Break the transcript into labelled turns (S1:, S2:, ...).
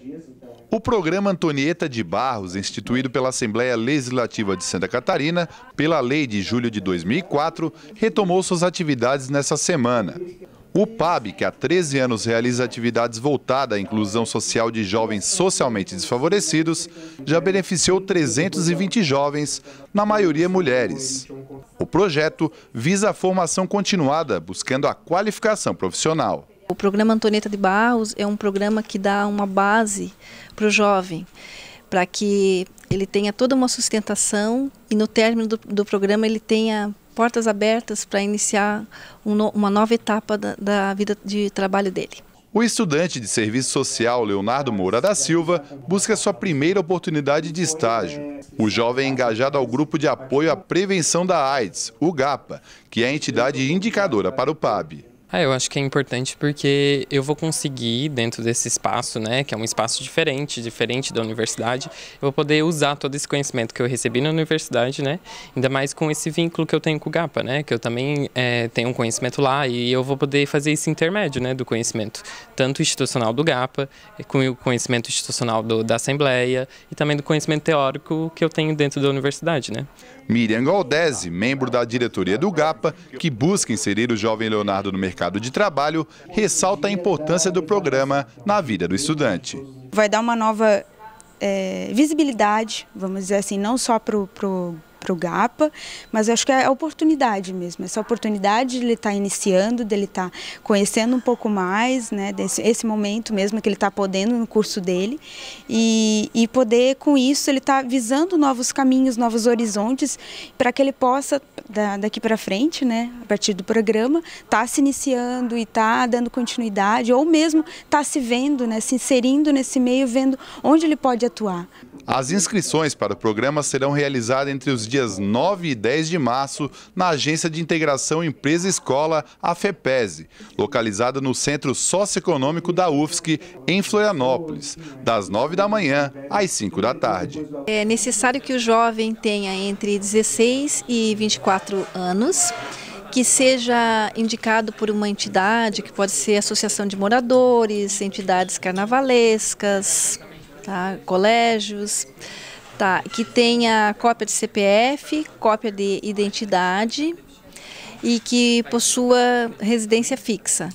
S1: Então. O programa Antonieta de Barros, instituído pela Assembleia Legislativa de Santa Catarina, pela lei de julho de 2004, retomou suas atividades nessa semana. O PAB, que há 13 anos realiza atividades voltadas à inclusão social de jovens socialmente desfavorecidos, já beneficiou 320 jovens, na maioria mulheres. O projeto visa a formação continuada, buscando a qualificação profissional.
S2: O programa Antonieta de Barros é um programa que dá uma base para o jovem, para que ele tenha toda uma sustentação e no término do, do programa ele tenha portas abertas para iniciar um no, uma nova etapa da, da vida de trabalho dele.
S1: O estudante de serviço social Leonardo Moura da Silva busca sua primeira oportunidade de estágio. O jovem é engajado ao Grupo de Apoio à Prevenção da AIDS, o GAPA, que é a entidade indicadora para o
S3: PAB. Ah, eu acho que é importante porque eu vou conseguir, dentro desse espaço, né, que é um espaço diferente, diferente da universidade, eu vou poder usar todo esse conhecimento que eu recebi na universidade, né, ainda mais com esse vínculo que eu tenho com o GAPA, né, que eu também é, tenho um conhecimento lá e eu vou poder fazer esse intermédio, né, do conhecimento, tanto institucional do GAPA, com o conhecimento institucional do, da Assembleia e também do conhecimento teórico que eu tenho dentro da universidade, né.
S1: Miriam Goldesi, membro da diretoria do GAPA, que busca inserir o jovem Leonardo no mercado mercado de trabalho, ressalta a importância do programa na vida do estudante.
S4: Vai dar uma nova é, visibilidade, vamos dizer assim, não só para o para o GAPA, mas eu acho que é a oportunidade mesmo, essa oportunidade de ele estar tá iniciando, dele estar tá conhecendo um pouco mais, né, desse esse momento mesmo que ele está podendo no curso dele, e, e poder com isso ele estar tá visando novos caminhos, novos horizontes, para que ele possa, da, daqui para frente, né, a partir do programa, estar tá se iniciando e estar tá dando continuidade, ou mesmo estar tá se vendo, né, se inserindo nesse meio, vendo onde ele pode atuar.
S1: As inscrições para o programa serão realizadas entre os dias 9 e 10 de março na Agência de Integração Empresa Escola, a FEPES, localizada no Centro Socioeconômico da UFSC, em Florianópolis, das 9 da manhã às 5 da tarde.
S2: É necessário que o jovem tenha entre 16 e 24 anos que seja indicado por uma entidade, que pode ser associação de moradores, entidades carnavalescas, tá? colégios, Tá, que tenha cópia de CPF, cópia de identidade e que possua residência fixa.